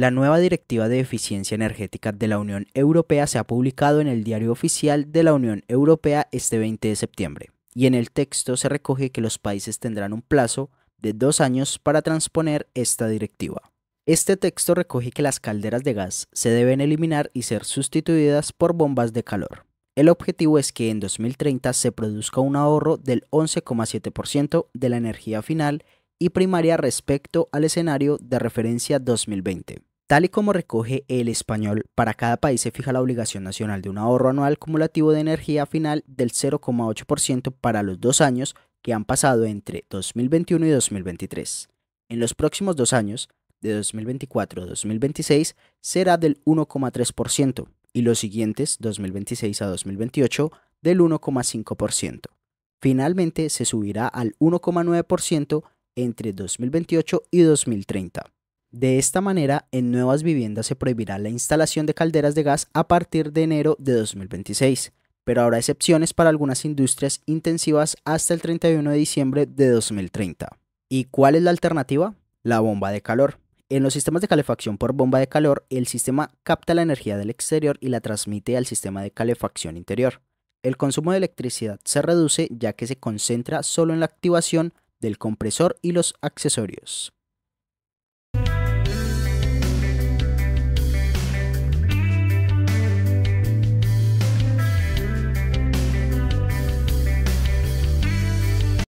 La nueva Directiva de Eficiencia Energética de la Unión Europea se ha publicado en el Diario Oficial de la Unión Europea este 20 de septiembre, y en el texto se recoge que los países tendrán un plazo de dos años para transponer esta directiva. Este texto recoge que las calderas de gas se deben eliminar y ser sustituidas por bombas de calor. El objetivo es que en 2030 se produzca un ahorro del 11,7% de la energía final y primaria respecto al escenario de referencia 2020. Tal y como recoge el español, para cada país se fija la obligación nacional de un ahorro anual acumulativo de energía final del 0,8% para los dos años que han pasado entre 2021 y 2023. En los próximos dos años, de 2024 a 2026, será del 1,3% y los siguientes, 2026 a 2028, del 1,5%. Finalmente, se subirá al 1,9% entre 2028 y 2030. De esta manera, en nuevas viviendas se prohibirá la instalación de calderas de gas a partir de enero de 2026, pero habrá excepciones para algunas industrias intensivas hasta el 31 de diciembre de 2030. ¿Y cuál es la alternativa? La bomba de calor. En los sistemas de calefacción por bomba de calor, el sistema capta la energía del exterior y la transmite al sistema de calefacción interior. El consumo de electricidad se reduce ya que se concentra solo en la activación del compresor y los accesorios.